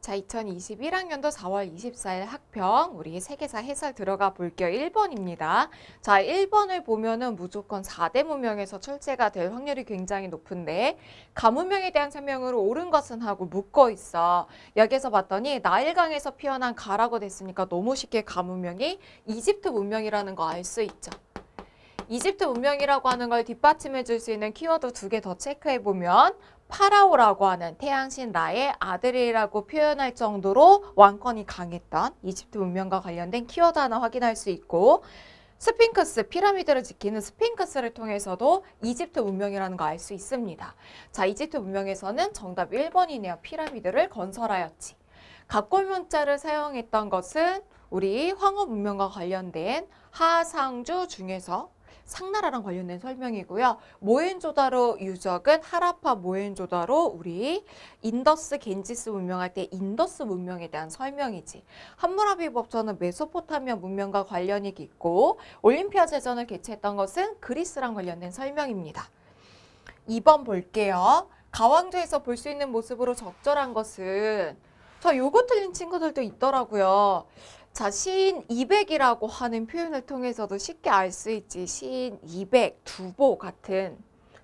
자, 2021학년도 4월 24일 학평 우리 세계사 해설 들어가 볼게요. 1번입니다. 자, 1번을 보면은 무조건 4대 문명에서 출제가 될 확률이 굉장히 높은데 가문명에 대한 설명으로 옳은 것은 하고 묶어 있어. 여기서 봤더니 나일강에서 피어난 가라고 됐으니까 너무 쉽게 가문명이 이집트 문명이라는 거 알 수 있죠. 이집트 문명이라고 하는 걸 뒷받침해 줄 수 있는 키워드 두 개 더 체크해 보면 파라오라고 하는 태양신 라의 아들이라고 표현할 정도로 왕권이 강했던 이집트 문명과 관련된 키워드 하나 확인할 수 있고 스핑크스, 피라미드를 지키는 스핑크스를 통해서도 이집트 문명이라는 거 알 수 있습니다. 자, 이집트 문명에서는 정답 1번이네요. 피라미드를 건설하였지. 각골 문자를 사용했던 것은 우리 황후 문명과 관련된 하상주 중에서 상나라랑 관련된 설명이고요. 모헨조다로 유적은 하라파 모헨조다로 우리 인더스 겐지스 문명할 때 인더스 문명에 대한 설명이지. 함무라비 법전은 메소포타미아 문명과 관련이 깊고 올림피아 제전을 개최했던 것은 그리스랑 관련된 설명입니다. 2번 볼게요. 가왕조에서 볼 수 있는 모습으로 적절한 것은 저 요거 틀린 친구들도 있더라고요. 자, 시인 200이라고 하는 표현을 통해서도 쉽게 알 수 있지. 시인 200, 두보 같은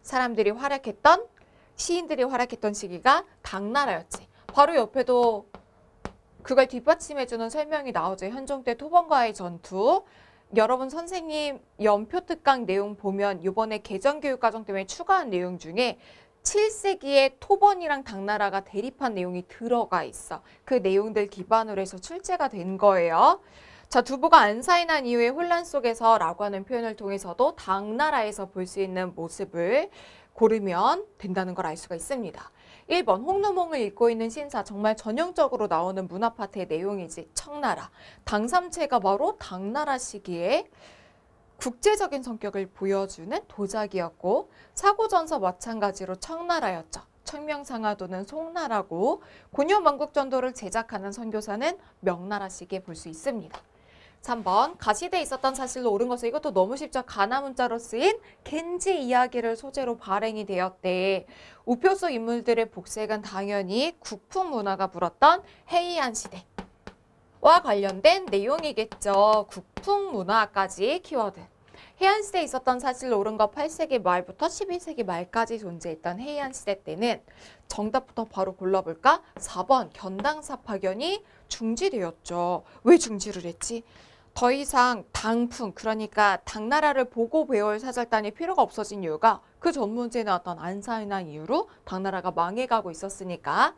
사람들이 활약했던, 시인들이 활약했던 시기가 당나라였지. 바로 옆에도 그걸 뒷받침해주는 설명이 나오죠. 현종 때 토번과의 전투. 여러분 선생님 연표 특강 내용 보면 이번에 개정교육과정 때문에 추가한 내용 중에 7세기에 토번이랑 당나라가 대립한 내용이 들어가 있어. 그 내용들 기반으로 해서 출제가 된 거예요. 자, 두부가 안사인한 이후에 혼란 속에서 라고 하는 표현을 통해서도 당나라에서 볼 수 있는 모습을 고르면 된다는 걸 알 수가 있습니다. 1번 홍루몽을 읽고 있는 신사 정말 전형적으로 나오는 문화파트의 내용이지 청나라 당삼체가 바로 당나라 시기에 국제적인 성격을 보여주는 도자기였고 사고전서 마찬가지로 청나라였죠. 청명상하도는 송나라고 군요망국전도를 제작하는 선교사는 명나라식에 볼수 있습니다. 3번 가시대에 있었던 사실로 옳은 것은 이것도 너무 쉽죠. 가나 문자로 쓰인 겐지 이야기를 소재로 발행이 되었대. 우표 속 인물들의 복색은 당연히 국풍 문화가 불었던 헤이안 시대. 와 관련된 내용이겠죠. 국풍문화까지 키워드. 해안시대에 있었던 사실로 오른 과 8세기 말부터 11세기 말까지 존재했던 해안시대 때는 정답부터 바로 골라볼까? 4번 견당사 파견이 중지되었죠. 왜 중지를 했지? 더 이상 당풍, 그러니까 당나라를 보고 배울 사절단이 필요가 없어진 이유가 그 전 문제에 나왔던 안사이나 이유로 당나라가 망해가고 있었으니까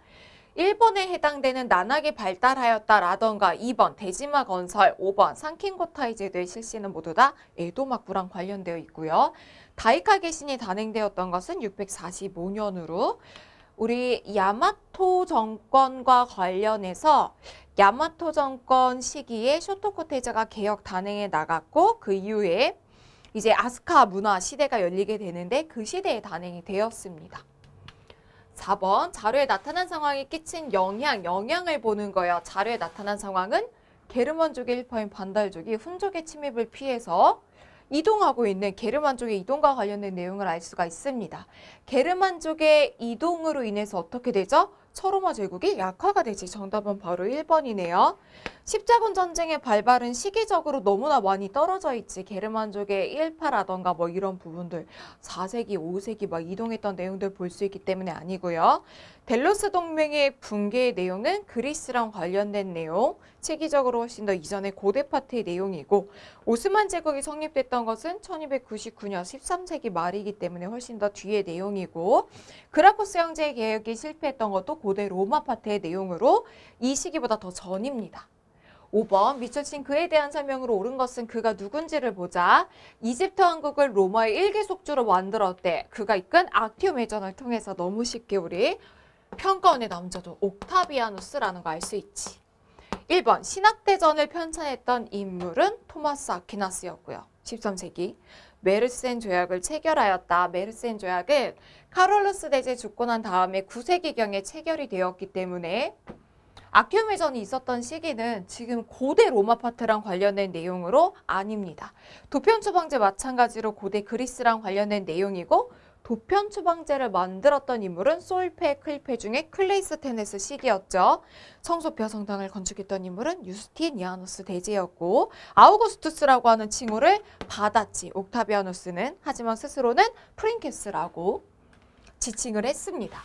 1번에 해당되는 난학이 발달하였다라던가 2번 대지마 건설, 5번 상킨고타이 제도의 실시는 모두 다 에도막부랑 관련되어 있고요. 다이카 개신이 단행되었던 것은 645년으로 우리 야마토 정권과 관련해서 야마토 정권 시기에 쇼토코테자가 개혁 단행에 나갔고 그 이후에 이제 아스카 문화 시대가 열리게 되는데 그 시대에 단행이 되었습니다. 4번 자료에 나타난 상황이 끼친 영향, 영향을 보는 거예요. 자료에 나타난 상황은 게르만족의 일파인 반달족이 훈족의 침입을 피해서 이동하고 있는 게르만족의 이동과 관련된 내용을 알 수가 있습니다. 게르만족의 이동으로 인해서 어떻게 되죠? 철로마 제국이 약화가 되지 정답은 바로 1번이네요. 십자군 전쟁의 발발은 시기적으로 너무나 많이 떨어져 있지 게르만족의 일파라던가뭐 이런 부분들 4세기, 5세기 막 이동했던 내용들 볼 수 있기 때문에 아니고요. 벨로스 동맹의 붕괴의 내용은 그리스랑 관련된 내용, 체계적으로 훨씬 더 이전의 고대 파트의 내용이고 오스만 제국이 성립됐던 것은 1299년 13세기 말이기 때문에 훨씬 더 뒤의 내용이고 그라코스 형제의 개혁이 실패했던 것도 고대 로마 파트의 내용으로 이 시기보다 더 전입니다. 5번 미철칭그에 대한 설명으로 옳은 것은 그가 누군지를 보자. 이집트 왕국을 로마의 일개 속주로 만들었대. 그가 이끈 악티움 회전을 통해서 너무 쉽게 우리 평가원의 남자도 옥타비아누스라는 거 알 수 있지. 1번 신학대전을 편찬했던 인물은 토마스 아퀴나스였고요. 13세기. 메르센 조약을 체결하였다. 메르센 조약은 카롤로스 대제 죽고 난 다음에 9세기경에 체결이 되었기 때문에 아큐메전이 있었던 시기는 지금 고대 로마 파트랑 관련된 내용으로 아닙니다. 도편 처방제 마찬가지로 고대 그리스랑 관련된 내용이고 도편 처방제를 만들었던 인물은 솔페 클리페 중에 클레이스테네스 시기였죠. 성소피 성당을 건축했던 인물은 유스티니아누스 대제였고 아우구스투스라고 하는 칭호를 받았지 옥타비아누스는 하지만 스스로는 프린케스라고 지칭을 했습니다.